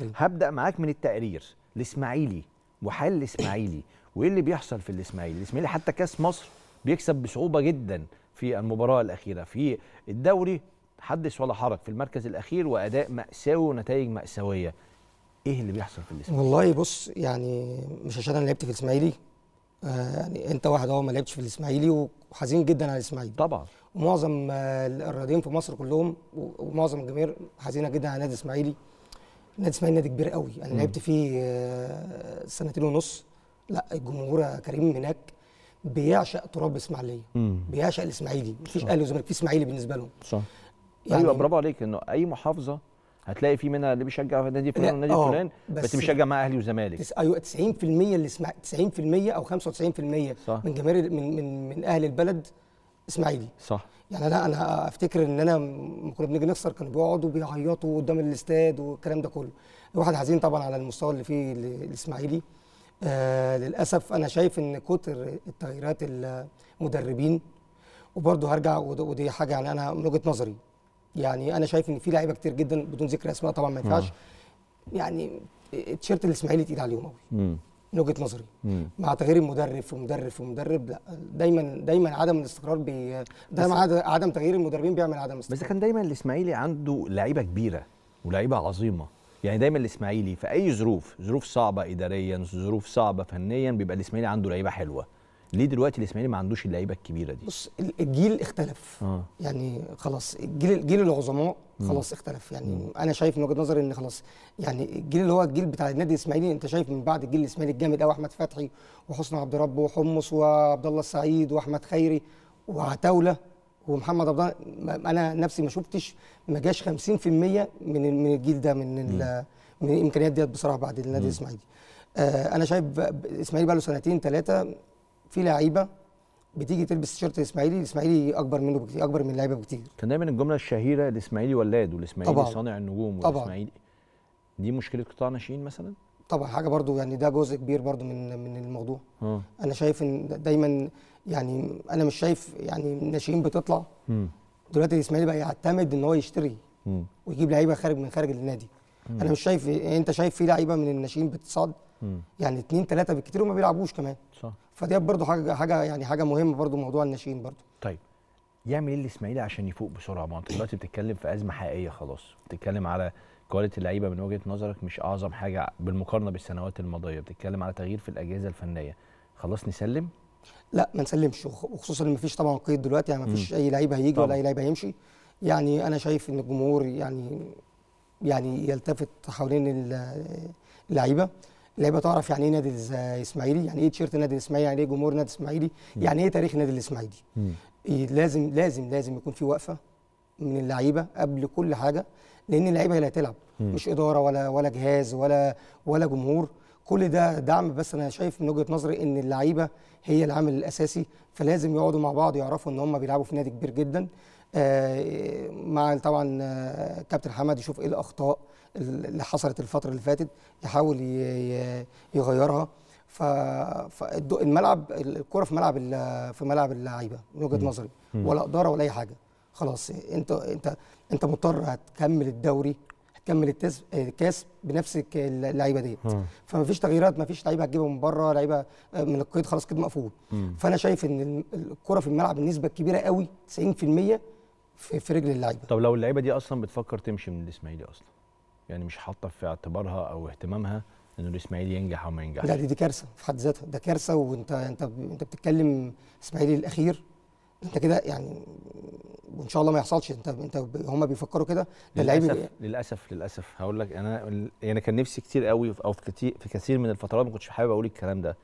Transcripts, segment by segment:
هبدا معاك من التقرير الاسماعيلي وحال الاسماعيلي وايه اللي بيحصل في الاسماعيلي الاسماعيلي حتى كاس مصر بيكسب بصعوبه جدا في المباراه الاخيره في الدوري حدث ولا حرج في المركز الاخير واداء ماساوي ونتائج ماساويه ايه اللي بيحصل في الاسماعيلي والله بص يعني مش عشان انا لعبت في الاسماعيلي آه يعني انت واحد اهو ما لعبتش في الاسماعيلي وحزين جدا على الاسماعيلي طبعا ومعظم آه، الرياضيين في مصر كلهم ومعظم الجماهير حزينه جدا على النادي الاسماعيلي نادي اسماعيلي نادي كبير قوي انا لعبت فيه آه، سنتين ونص لا الجمهور كريم هناك بيعشق تراب الاسماعيليه بيعشق الاسماعيلي مفيش اهلي وزمالك في اسماعيلي بالنسبه لهم صح يعني ايوه برافو عليك انه اي محافظه هتلاقي في منها اللي بيشجع نادي فلان ونادي آه، فلان بس, بس بيشجع مع اهلي وزمالك تس... ايوه 90% اللي اسمع 90% او 95% صح. من جماهير من من من اهل البلد اسماعيلي صح يعني انا انا افتكر ان انا كنا بنيجي نخسر كانوا بيقعدوا بيعيطوا قدام الاستاد والكلام ده كله الواحد حزين طبعا على المستوى اللي فيه الاسماعيلي آه للاسف انا شايف ان كتر التغييرات المدربين وبرضه هرجع ودي حاجه يعني انا من وجهه نظري يعني انا شايف ان في لعيبه كتير جدا بدون ذكر اسماء طبعا ما ينفعش آه. يعني تيشيرت الاسماعيلي تقيل عليهم قوي من وجهه نظري مع تغيير المدرب في مدرب في مدرب لا دايما دايما عدم الاستقرار بي... دايما عدم تغيير المدربين بيعمل عدم استقرار بس كان دايما الاسماعيلي عنده لعيبه كبيره ولعيبه عظيمه يعني دايما الاسماعيلي في اي ظروف ظروف صعبه اداريا ظروف صعبه فنيا بيبقى الاسماعيلي عنده لعيبه حلوه ليه دلوقتي الاسماعيلي ما عندوش اللعيبه الكبيره دي بص الجيل اختلف آه. يعني خلاص الجيل الجيل العظماء خلاص اختلف يعني مم. انا شايف من وجهه نظري ان خلاص يعني الجيل اللي هو الجيل بتاع النادي الاسماعيلي انت شايف من بعد الجيل الاسماعيلي الجامد قوي احمد فتحي وحسن عبد ربه وحمص وعبد الله السعيد واحمد خيري وعتاوله ومحمد عبد انا نفسي ما شفتش ما جاش 50% من من الجيل ده من من الامكانيات ديت بصراحه بعد النادي الاسماعيلي آه انا شايف الاسماعيلي بقى له سنتين ثلاثه في لعيبه بتيجي تلبس تيشيرت الاسماعيلي الاسماعيلي اكبر منه بكتير اكبر من اللعيبه بكتير كان دايما الجمله الشهيره الاسماعيلي ولاد والاسماعيلي صانع النجوم والاسماعيلي طبعا. دي مشكله قطاع ناشئين مثلا طبعا حاجه برضو يعني ده جزء كبير برضو من من الموضوع م. آه. انا شايف ان دايما يعني انا مش شايف يعني ناشئين بتطلع م. دلوقتي الاسماعيلي بقى يعتمد ان هو يشتري م. ويجيب لعيبه خارج من خارج النادي م. انا مش شايف انت شايف في لعيبه من الناشئين بتصعد يعني اتنين تلاته بالكتير وما بيلعبوش كمان صح فدي برضو حاجه حاجه يعني حاجه مهمه برضو موضوع الناشئين برضو طيب يعمل ايه الاسماعيلي عشان يفوق بسرعه ما انت دلوقتي بتتكلم في ازمه حقيقيه خلاص بتتكلم على كواليتي اللعيبه من وجهه نظرك مش اعظم حاجه بالمقارنه بالسنوات الماضيه بتتكلم على تغيير في الاجهزه الفنيه خلاص نسلم لا ما نسلمش وخصوصا ان مفيش طبعا قيد دلوقتي يعني مفيش اي لعيب هيجي ولا اي لعيب هيمشي يعني انا شايف ان الجمهور يعني يعني يلتفت حوالين اللعيبه اللعيبه تعرف يعني ايه نادي الاسماعيلي يعني ايه تيشيرت نادي الاسماعيلي يعني ايه جمهور نادي الاسماعيلي يعني ايه تاريخ نادي الاسماعيلي إيه، لازم لازم لازم يكون في وقفه من اللعيبه قبل كل حاجه لان اللعيبه هي اللي هتلعب مش اداره ولا ولا جهاز ولا ولا جمهور كل ده دعم بس انا شايف من وجهه نظري ان اللعيبه هي العامل الاساسي فلازم يقعدوا مع بعض يعرفوا ان هم بيلعبوا في نادي كبير جدا آه مع طبعا آه كابتن حمد يشوف ايه الاخطاء اللي حصلت الفتره اللي فاتت يحاول يغيرها ف الملعب الكره في ملعب في ملعب اللعيبه من وجهه نظري ولا اداره ولا اي حاجه خلاص انت انت انت مضطر هتكمل الدوري هتكمل الكاس بنفس اللعيبه ديت فما فيش تغييرات ما فيش لعيبه هتجيبها من بره لعيبه آه، من القيد خلاص كده مقفول فانا شايف ان الكره في الملعب النسبه الكبيره قوي 90% في, في رجل اللعيبه طب لو اللعيبه دي اصلا بتفكر تمشي من الاسماعيلي اصلا يعني مش حاطه في اعتبارها او اهتمامها ان الاسماعيلي ينجح او ما ينجحش لا دي, دي كارثه في حد ذاتها ده كارثه وانت انت انت بتتكلم اسماعيلي الاخير انت كده يعني وان شاء الله ما يحصلش انت انت هم بيفكروا كده ده للاسف اللعيب للاسف للاسف هقول لك انا يعني كان نفسي كتير قوي او في كتير في كثير من الفترات ما كنتش حابب اقول الكلام ده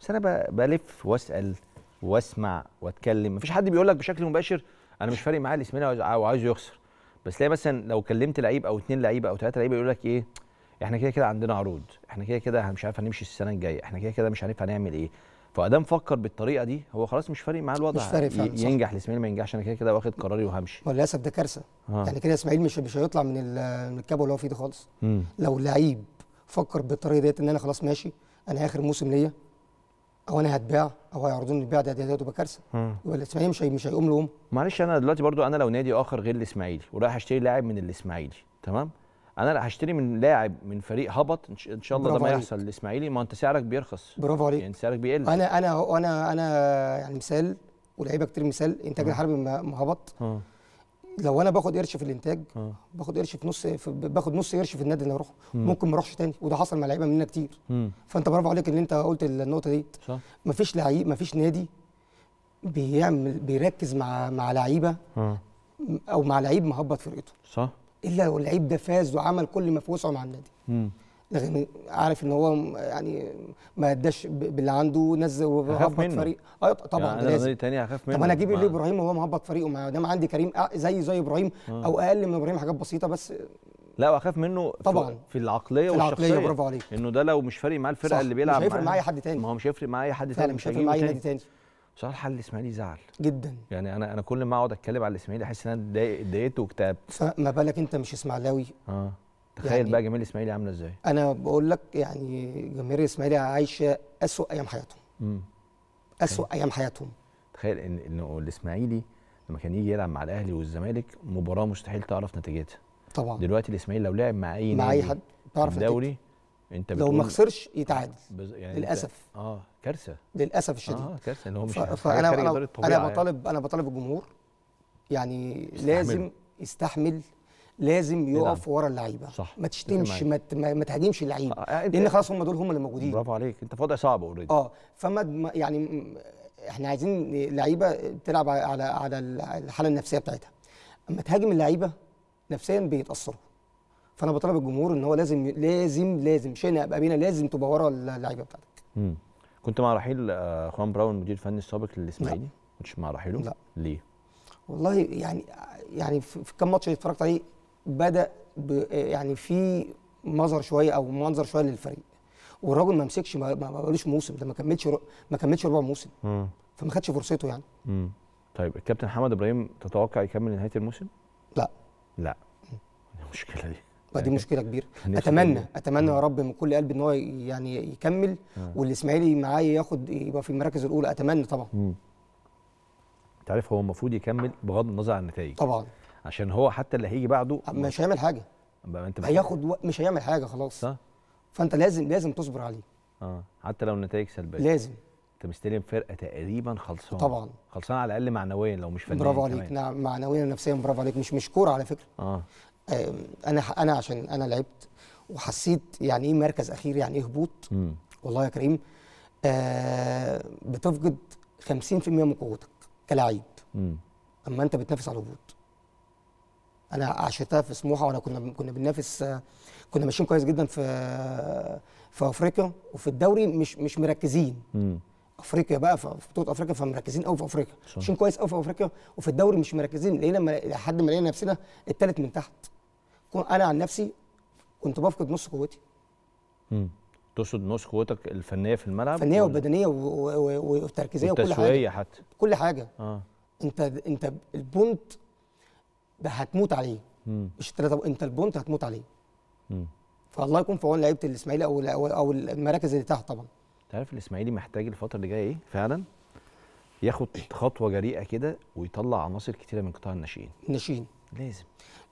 بس انا بلف واسال واسمع واتكلم مفيش حد بيقول لك بشكل مباشر انا مش فارق معايا الاسماعيلي وعايزه يخسر بس تلاقي مثلا لو كلمت لعيب او اثنين لعيبه او ثلاثه لعيبه يقول لك ايه احنا كده كده عندنا عروض احنا كده كده مش عارف هنمشي السنه الجايه احنا كده كده مش عارف هنعمل ايه فادام فكر بالطريقه دي هو خلاص مش فارق معاه الوضع مش فارق فعلا ينجح الاسماعيلي ما ينجحش انا كده كده واخد قراري وهمشي وللاسف ده كارثه آه. يعني كده اسماعيل مش مش هيطلع من من اللي هو فيه ده خالص مم. لو لعيب فكر بالطريقه ديت ان انا خلاص ماشي انا اخر موسم ليا او انا هتباع او هيعرضوني البيع ده ده تبقى كارثه يبقى الاسماعيلي مش مش هيقوم لهم معلش انا دلوقتي برضو انا لو نادي اخر غير الاسماعيلي ورايح اشتري لاعب من الاسماعيلي تمام انا هشتري من لاعب من فريق هبط ان شاء الله ده ما يحصل الاسماعيلي ما انت سعرك بيرخص برافو عليك يعني سعرك بيقل انا انا انا انا يعني مثال ولاعيبه كتير مثال انتاج الحربي ما هبط لو انا باخد قرش في الانتاج مم. آه. باخد قرش في نص في باخد نص قرش في النادي اللي هروحه ممكن ما اروحش تاني وده حصل مع لعيبه مننا كتير مم. فانت برافو عليك ان انت قلت النقطه دي صح مفيش لعيب مفيش نادي بيعمل بيركز مع مع لعيبه آه. او مع لعيب مهبط فرقته صح الا لو اللعيب ده فاز وعمل كل ما في وسعه مع النادي مم. لكن عارف ان هو يعني ما اداش باللي عنده نزل وهبط فريق اه طبعا يعني لازم تاني هخاف منه طب انا اجيب ليه ابراهيم وهو مهبط فريقه ما دام عندي كريم آه، زي زي ابراهيم آه. او اقل من ابراهيم حاجات بسيطه بس لا واخاف منه طبعا في العقليه في والشخصيه العقليه برافو عليك انه ده لو مش فارق معاه الفرقه اللي بيلعب مش هيفرق معايا حد تاني ما هو مش هيفرق معايا حد تاني مش هيفرق معايا نادي تاني بصراحه الحل الاسماعيلي زعل جدا يعني انا انا كل ما اقعد اتكلم على الاسماعيلي احس ان انا اتضايقت واكتئبت فما بالك انت مش اسماعيلاوي اه تخيل يعني بقى جماهير الاسماعيلي عامله ازاي انا بقول لك يعني جماهير الاسماعيلي عايشه اسوء ايام حياتهم امم اسوء ايام حياتهم تخيل ان ان الاسماعيلي لما كان يجي يلعب مع الاهلي والزمالك مباراه مستحيل تعرف نتيجتها طبعا دلوقتي الاسماعيلي لو لعب مع اي مع اي حد تعرف الدوري انت لو ما خسرش يتعادل بز... يعني للاسف اه كارثه للاسف آه، الشديد اه كارثه ان هو مش ف... فانا انا, أنا يعني. بطالب يعني. انا بطالب الجمهور يعني يستحمل. لازم يستحمل لازم إيه يقف ورا اللعيبه صح ما تشتمش ما, ما تهاجمش اللعيبه آه لان خلاص هم دول هم اللي موجودين برافو عليك انت في وضع صعب اوريدي اه فما يعني احنا عايزين لعيبه تلعب على على الحاله النفسيه بتاعتها اما تهاجم اللعيبه نفسيا بيتاثروا فانا بطلب الجمهور ان هو لازم لازم لازم شئنا ابقى بينا لازم تبقى ورا اللعيبه بتاعتك امم كنت مع رحيل آه، خوان براون المدير الفني السابق للاسماعيلي كنتش مع رحيله لا ليه والله يعني يعني في كام ماتش اتفرجت عليه بدا يعني في مظهر شويه او منظر شويه للفريق والراجل ما مسكش ما بقالوش موسم ده ما كملش ما كملش ربع موسم فما خدش فرصته يعني مم. طيب الكابتن حمد ابراهيم تتوقع يكمل نهايه الموسم؟ لا لا إيه المشكله دي دي مشكله كبيره اتمنى اتمنى يا رب من كل قلبي ان هو يعني يكمل والاسماعيلي معاه ياخد يبقى في المراكز الاولى اتمنى طبعا انت عارف هو المفروض يكمل بغض النظر عن النتائج طبعا عشان هو حتى اللي هيجي بعده مش هيعمل حاجه انت هياخد و... مش هيعمل حاجه خلاص صح فانت لازم لازم تصبر عليه اه حتى لو النتائج سلبيه لازم انت مستلم فرقه تقريبا خلصانه طبعا خلصانه على الاقل معنويا لو مش فنيا برافو عليك نعم معنويا ونفسيا برافو عليك مش مش كوره على فكره اه انا انا عشان انا لعبت وحسيت يعني ايه مركز اخير يعني ايه هبوط م. والله يا كريم آه بتفقد 50% من قوتك كلاعب اما انت بتنافس على الهبوط انا عشتها في سموحه وانا كنا كنا بننافس كنا ماشيين كويس جدا في في افريقيا وفي الدوري مش مش مركزين مم. افريقيا بقى في بطوله افريقيا فمركزين قوي في افريقيا ماشيين كويس قوي في افريقيا وفي الدوري مش مركزين لقينا لحد ما لقينا نفسنا الثالث من تحت انا عن نفسي كنت بفقد نص قوتي مم. تقصد نص قوتك الفنيه في الملعب فنيه وبدنيه والتركيزيه وكل حاجه حتى كل حاجه اه انت انت البونت ده هتموت عليه مم. مش الثلاثه انت البونت هتموت عليه مم. فالله يكون في عون لعيبه الاسماعيلي او او المراكز اللي تحت طبعا انت عارف الاسماعيلي محتاج الفتره اللي جايه ايه فعلا ياخد خطوه جريئه كده ويطلع عناصر كتيره من قطاع الناشئين الناشئين لازم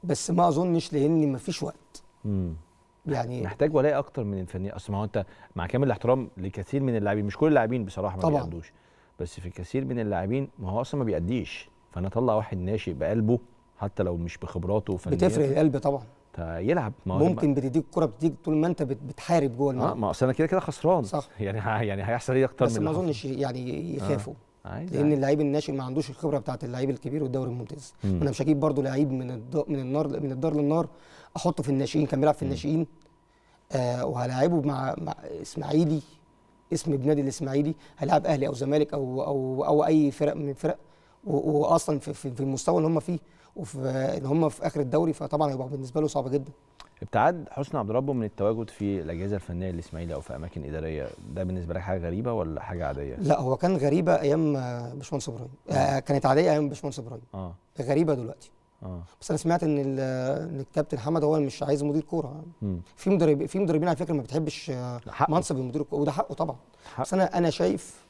بس ما اظنش لان مفيش وقت مم. يعني محتاج ولاء اكتر من الفني اصل ما هو انت مع كامل الاحترام لكثير من اللاعبين مش كل اللاعبين بصراحه ما طبعًا. بيقدوش بس في كثير من اللاعبين ما هو اصلا ما بيأديش فانا اطلع واحد ناشئ بقلبه حتى لو مش بخبراته وفنياته بتفرق القلب طبعا يلعب ما ممكن بتديك الكره بتديك طول ما انت بتحارب جوه الملعب اه ما اصل انا كده كده خسران صح يعني يعني هيحصل ايه اكتر من بس ما اظنش يعني يخافوا آه. عايز لان يعني. اللعيب الناشئ ما عندوش الخبره بتاعت اللعيب الكبير والدوري الممتاز مم. انا مش هجيب برضه لعيب من الد... من النار من الدار للنار احطه في الناشئين كان بيلعب في الناشئين آه وهلاعبه مع, مع اسماعيلي اسم بنادي الاسماعيلي هلاعب اهلي او زمالك او او او اي فرق من فرق واصلا في, في المستوى اللي هم فيه وفي اللي هم في اخر الدوري فطبعا هيبقى بالنسبه له صعب جدا ابتعاد حسن عبد ربه من التواجد في الاجهزه الفنيه الاسماعيلي او في اماكن اداريه ده بالنسبه لك حاجه غريبه ولا حاجه عاديه؟ لا هو كان غريبه ايام باشمهندس ابراهيم آه, آه، كانت عاديه ايام باشمهندس ابراهيم اه غريبه دلوقتي اه بس انا سمعت ان ان الكابتن حمد هو مش عايز مدير كوره في مدرب في مدربين على فكره ما بتحبش منصب المدير وده حقه طبعا حق. بس انا انا شايف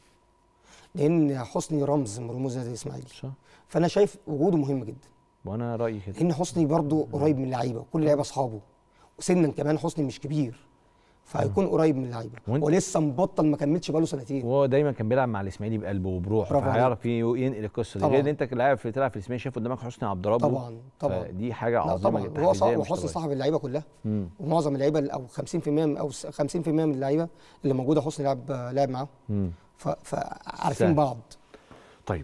لان حسني رمز من رموز نادي الاسماعيلي فانا شايف وجوده مهم جدا وانا رايي كده ان حسني برضه قريب من اللعيبه وكل لعيبه اصحابه وسنا كمان حسني مش كبير فهيكون آه. قريب من اللعيبه ولسه مبطل ما كملش بقاله سنتين وهو دايما كان بيلعب مع الاسماعيلي بقلبه وبروحه فهيعرف ينقل القصه دي غير ان انت كلاعب في تلعب في الاسماعيلي شايف قدامك حسني عبد ربه طبعا طبعا دي حاجه عظيمه جدا هو صاحب وحسني صاحب اللعيبه كلها مم. ومعظم اللعيبه او 50% او 50% من اللعيبه اللي موجوده حسني لعب لعب معاهم فعارفين بعض طيب